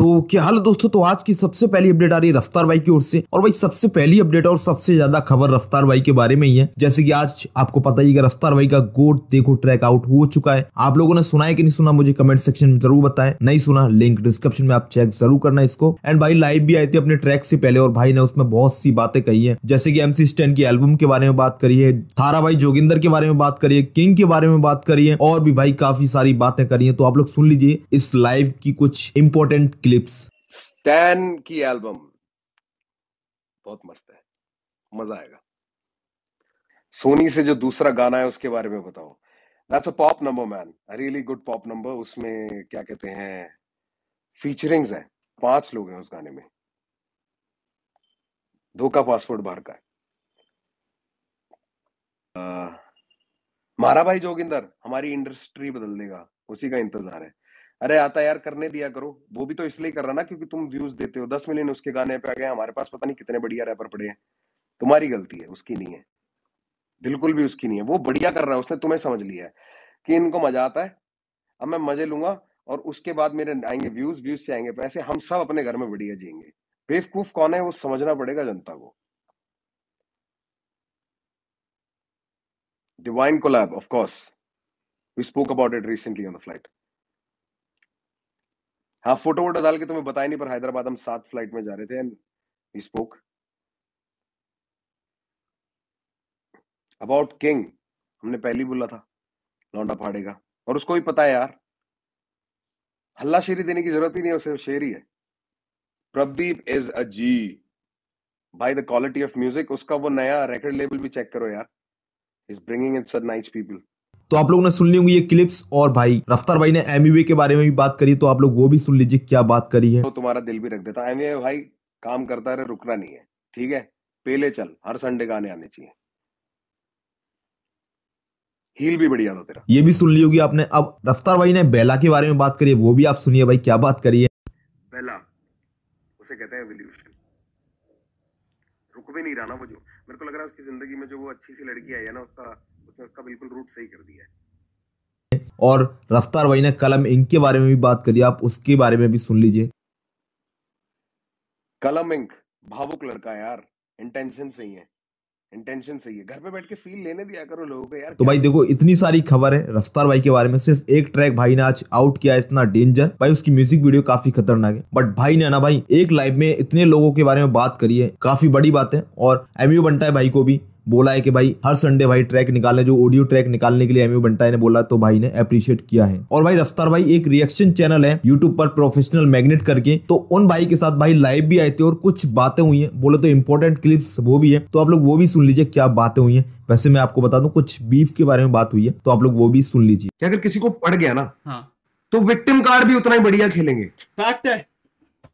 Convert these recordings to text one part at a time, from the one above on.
तो क्या हाल दोस्तों तो आज की सबसे पहली अपडेट आ रही है रफ्तार बाई की ओर से और भाई सबसे पहली अपडेट और सबसे ज्यादा खबर रफ्तार बाई के बारे में ही है जैसे कि आज आपको पता ही रफ्तार भाई का गोट देखो ट्रैक आउट हो चुका है आप लोगों ने सुना है कि नहीं सुना मुझे कमेंट सेक्शन में जरूर बताए नहीं सुना लिंक डिस्क्रिप्शन में आप चेक जरूर करना इसको एंड भाई लाइव भी आई थी अपने ट्रैक से पहले और भाई ने उसमें बहुत सी बातें कही है जैसे की एमसी स्टैंड की एल्बम के बारे में बात करी है थारा भाई जोगिंदर के बारे में बात करिए किंग के बारे में बात करिए और भी भाई काफी सारी बातें करी है तो आप लोग सुन लीजिए इस लाइव की कुछ इंपॉर्टेंट क्लिप्स स्टैन की एल्बम बहुत मस्त है मजा आएगा सोनी से जो दूसरा गाना है उसके बारे में बताओ that's a pop number man really good pop number उसमें क्या कहते हैं फीचरिंग्स हैं पांच लोग हैं उस गाने में धोखा पासपोर्ट बाहर का है महारा मारा भाई जोगिंदर हमारी इंडस्ट्री बदल देगा उसी का इंतजार है अरे आता यार करने दिया करो वो भी तो इसलिए कर रहा ना क्योंकि तुम व्यूज देते हो दस मिलियन उसके गाने पे आ गए हमारे पास पता नहीं कितने बढ़िया रैपर पड़े हैं तुम्हारी गलती है उसकी नहीं है बिल्कुल भी उसकी नहीं है वो बढ़िया कर रहा है उसने तुम्हें समझ लिया है कि इनको मजा आता है अब मैं मजे लूंगा और उसके बाद मेरे आएंगे व्यूज व्यूज से आएंगे पैसे हम सब अपने घर में बढ़िया जियेंगे बेवकूफ कौन है वो समझना पड़ेगा जनता को Divine collab of course we spoke about it recently on the flight हाँ फोटो वोटो डाल के तुम्हें बताया नहीं पर हैदराबाद हम सात फ्लाइट में जा रहे थे एंड स्पोक अबाउट किंग हमने पहली बोला था लौंडा फाड़ेगा और उसको भी पता है यार हल्ला शेरी देने की जरूरत ही नहीं है उसे शेरी है Pradeep is a G by the quality of music उसका वो नया रेकर्ड लेबल भी चेक करो यार is bringing in sir nice people तो आप लोगों ने सुन ली होंगी ये क्लिप्स और भाई रफ्तार भाई ने एमयूवे e के बारे में भी बात करी तो आप लोग वो भी सुन लीजिए क्या बात करी है तो तुम्हारा दिल भी रख देता एम e भाई काम करता रहे रुकना नहीं है ठीक है पहले चल हर संडे गाने आने चाहिए हील भी बढ़िया था तेरा ये भी सुन ली होगी आपने अब रफ्तार भाई ने बेला के बारे में बात करी है वो भी आप सुनिए भाई क्या बात करिए बेला उसे कहते हैं एवोल्यूशन रुक भी नहीं रहा ना वो जो मेरे को लग रहा है उसकी जिंदगी में जो वो अच्छी सी लड़की आई है ना उसका उसने तो उसका बिल्कुल रूट सही कर दिया है और रफ्तार भाई ने कलम इंक के बारे में भी बात करी आप उसके बारे में भी सुन लीजिए कलम इंक भावुक लड़का यार इंटेंशन सही है इंटेंशन सही है घर पे बैठ के फील लेने दिया करो लोगों को यार तो भाई देखो इतनी सारी खबर है रफ्तार भाई के बारे में सिर्फ एक ट्रैक भाई ने आज आउट किया इतना डेंजर भाई उसकी म्यूजिक वीडियो काफी खतरनाक है बट भाई ने ना भाई एक लाइव में इतने लोगों के बारे में बात करी है काफी बड़ी बात है और एमयू बनता है भाई को भी बोला है कि भाई हर संडे भाई ट्रैक निकालने जो ऑडियो ट्रैक निकालने के लिए एमयू बंटा ने बोला तो भाई ने अप्रिशिएट किया है और भाई रफ्तार भाई एक रिएक्शन चैनल है यूट्यूब पर प्रोफेशनल मैग्नेट करके तो उन भाई के साथ भाई लाइव भी आए थे और कुछ बातें हुई है बोले तो इंपॉर्टेंट क्लिप्स वो भी है तो आप लोग वो भी सुन लीजिए क्या बातें हुई है वैसे मैं आपको बता दू कुछ बीफ के बारे में बात हुई है तो आप लोग वो भी सुन लीजिए अगर किसी को पड़ गया ना हाँ। तो विक्टिम कार्ड भी उतना ही बढ़िया खेलेंगे फैक्ट है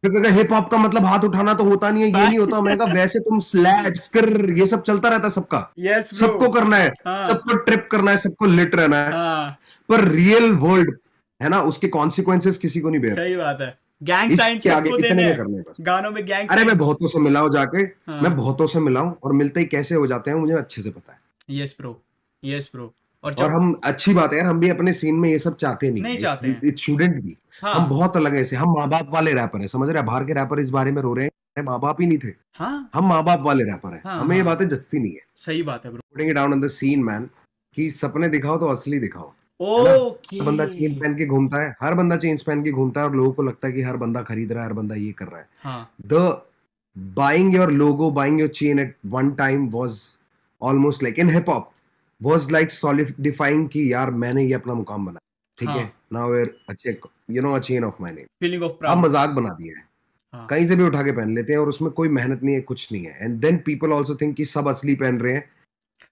क्योंकि कहता हिप हॉप का मतलब हाथ उठाना तो होता नहीं है ये नहीं होता मैं वैसे तुम स्लैट स्कर ये सब चलता रहता सबका yes, सबको करना है हाँ. सबको ट्रिप करना है सबको लिट रहना है हाँ. पर रियल वर्ल्ड है ना उसके कॉन्सिक्वेंसेस किसी को नहीं बेहतर सही बात है गैंग साइंस सबको देने हैं गानों में गैंग अरे मैं बहुतों से मिला हूँ जाके हाँ. मैं बहुतों से मिला हूँ और मिलते ही कैसे हो जाते हैं मुझे अच्छे से पता है यस ब्रो यस प्रो और, और हम अच्छी बात है यार हम भी अपने सीन में ये सब चाहते नहीं, नहीं चाहते इट शुडेंट भी हाँ। हम बहुत अलग ऐसे हम माँ बाप वाले रैपर हैं समझ रहे हैं बाहर के रैपर इस बारे में रो रहे हैं माँ बाप ही नहीं थे हाँ? हम माँ बाप वाले रैपर हैं हाँ, हमें हाँ। ये बातें जचती नहीं है सही बात है bro down on the scene man कि सपने दिखाओ तो असली दिखाओ ओके बंदा चेन पहन के घूमता है हर बंदा चेन पहन के घूमता है और लोगों को लगता है कि हर बंदा खरीद रहा है हर बंदा ये कर रहा है the buying your logo buying your chain at one time was almost like in hip hop was like solidifying की यार मैंने ये अपना मुकाम बनाया ठीक है नाउ हाँ। वेयर अच्छे you know a chain of my name feeling of proud अब मजाक बना दिया है हाँ. कहीं से भी उठा के पहन लेते हैं और उसमें कोई मेहनत नहीं है कुछ नहीं है and then people also think कि सब असली पहन रहे हैं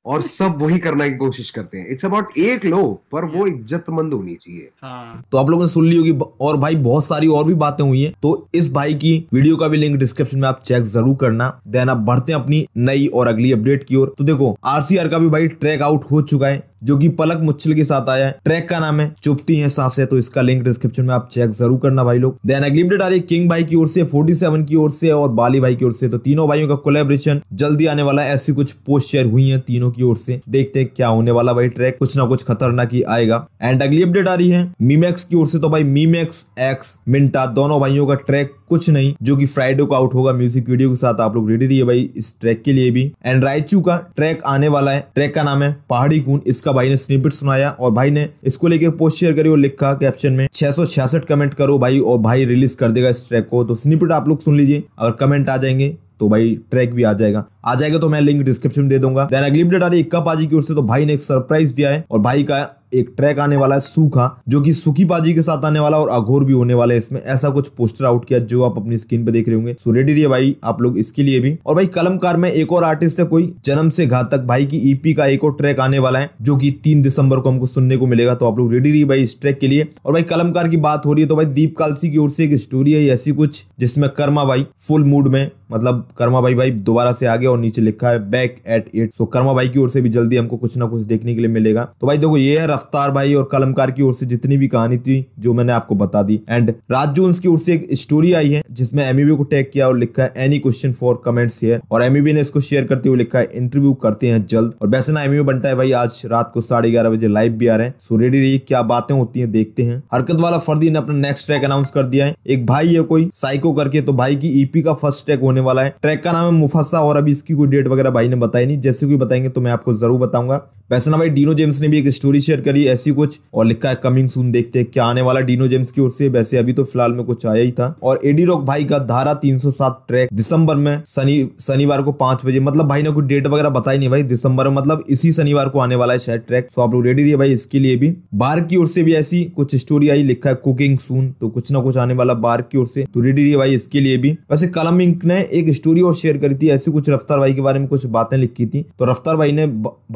और सब वही करने की कोशिश करते हैं इट्स अबाउट एक लो पर वो इज्जतमंद होनी चाहिए हाँ। तो आप लोगों ने सुन ली होगी और भाई बहुत सारी और भी बातें हुई हैं तो इस भाई की वीडियो का भी लिंक डिस्क्रिप्शन में आप चेक जरूर करना देन आप बढ़ते हैं अपनी नई और अगली अपडेट की ओर तो देखो आरसीआर का भी भाई ट्रैक आउट हो चुका है जो कि पलक मुच्छल के साथ आया है ट्रैक का नाम है चुपती है सांसें तो इसका लिंक डिस्क्रिप्शन में आप चेक जरूर करना भाई लोग देन अगली अपडेट आ रही है किंग भाई की ओर से 47 की ओर से और बाली भाई की ओर से तो तीनों भाइयों का कोलेब्रेशन जल्दी आने वाला है ऐसी कुछ पोस्ट शेयर हुई है तीनों की ओर से देखते हैं क्या होने वाला भाई ट्रैक कुछ ना कुछ खतरनाक ही आएगा एंड अगली अपडेट आ रही है मीमैक्स की ओर से तो भाई मीमैक्स एक्स मिंटा दोनों भाइयों का ट्रैक कुछ नहीं जो कि फ्राइडे को आउट होगा म्यूजिक वीडियो के साथ आप लोग रेडी रहिए भाई इस ट्रैक के लिए भी एंड रायचू का ट्रैक आने वाला है ट्रैक का नाम है पहाड़ी कून इसका भाई ने स्निपिट सुनाया और भाई ने इसको लेकर पोस्ट शेयर करी और लिखा कैप्शन में छह कमेंट करो भाई और भाई रिलीज कर देगा इस ट्रैक को तो स्निपिट आप लोग सुन लीजिए अगर कमेंट आ जाएंगे तो भाई ट्रैक भी आ जाएगा आ जाएगा तो मैं लिंक डिस्क्रिप्शन में दे दूंगा देन अगली अपडेट आ रही है कप आजी की ओर से तो भाई ने एक सरप्राइज दिया है और भाई का एक ट्रैक आने वाला है सूखा जो कि सुखी बाजी के साथ आने वाला और अघोर भी होने वाला है इसमें ऐसा कुछ पोस्टर आउट किया जो आप अपनी स्क्रीन पे देख रहे होंगे सो रेडी रहिए भाई आप लोग इसके लिए भी और भाई कलमकार में एक और आर्टिस्ट है कोई जन्म से घातक भाई की ईपी का एक और ट्रैक आने वाला है जो की तीन दिसंबर को हमको सुनने को मिलेगा तो आप लोग रेडी रही भाई इस ट्रैक के लिए और भाई कलमकार की बात हो रही है तो भाई दीप कालसी की ओर से एक स्टोरी है ऐसी कुछ जिसमें कर्मा भाई फुल मूड में मतलब कर्मा भाई भाई दोबारा से आ गया और नीचे लिखा है back at at so karma भाई की ओर से भी जल्दी हमको कुछ ना कुछ देखने के लिए मिलेगा तो भाई देखो ये है दस्तार भाई और कलमकार की ओर से जितनी भी कहानी थी जो मैंने आपको बता दी एंड राजू उनकी ओर से एक स्टोरी आई है जिसमें एमईबी e को टैग किया और लिखा है any question for comments here और एमईबी e ने इसको शेयर करते हुए लिखा है इंटरव्यू करते हैं जल्द और वैसे ना एमईबी e बनता है भाई आज रात को साढ़े ग्यारह बजे लाइव भी आ रहे हैं सो रेडी रहिए क्या बातें होती है देखते हैं हरकत वाला फर्दी ने अपना नेक्स्ट ट्रैक अनाउंस कर दिया है एक भाई है कोई साइको करके तो भाई की ईपी का फर्स्ट ट्रैक होने वाला है ट्रैक का नाम है मुफासा और अभी इसकी कोई डेट वगैरह भाई ने बताई नहीं जैसे कोई बताएंगे तो मैं आपको जरूर बताऊंगा वैसे ना भाई डीनो जेम्स ने भी एक स्टोरी शेयर करी ऐसी कुछ और लिखा है कमिंग सून देखते हैं क्या आने वाला डीनो जेम्स की ओर से वैसे अभी तो फिलहाल में कुछ आया ही था और एडी रॉक भाई का धारा 307 ट्रैक दिसंबर में शनि शनिवार को पांच बजे मतलब भाई ने कोई डेट वगैरह बताई नहीं भाई दिसंबर में मतलब इसी शनिवार को आने वाला है शायद ट्रैक तो आप लोग रेडी रही भाई इसके लिए भी बार की ओर से भी ऐसी कुछ स्टोरी आई लिखा है कुकिंग सून तो कुछ ना कुछ आने वाला बार की ओर से तो रेडी रही भाई इसके लिए भी वैसे कलम इंक ने एक स्टोरी और शेयर करी थी ऐसी कुछ रफ्तार भाई के बारे में कुछ बातें लिखी थी तो रफ्तार भाई ने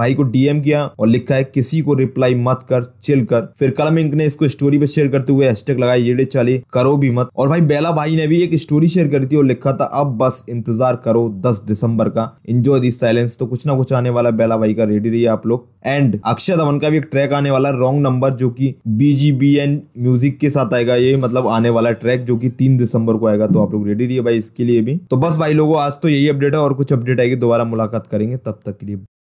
भाई को डीएम किया और लिखा है किसी को रिप्लाई मत कर चिल कर फिर कलम इंक ने इसको स्टोरी पे शेयर करते हुए हैशटैग लगाया ये चाली करो भी मत और भाई बेला भाई ने भी भी एक स्टोरी शेयर करी थी और लिखा था अब बस इंतजार करो दस दिसंबर का इंजॉय दी साइलेंस तो कुछ ना कुछ आने वाला बेला भाई का रेडी रहिए आप लोग एंड अक्षय धवन का भी एक ट्रैक आने वाला रॉन्ग नंबर जो कि बीजीबीएन म्यूजिक के साथ आएगा ये मतलब आने वाला ट्रैक जो कि तीन दिसंबर को आएगा तो आप लोग रेडी रहिए भाई इसके लिए भी तो बस भाई लोगों आज तो यही अपडेट है और कुछ अपडेट आएगी दोबारा मुलाकात करेंगे तब तक के लिए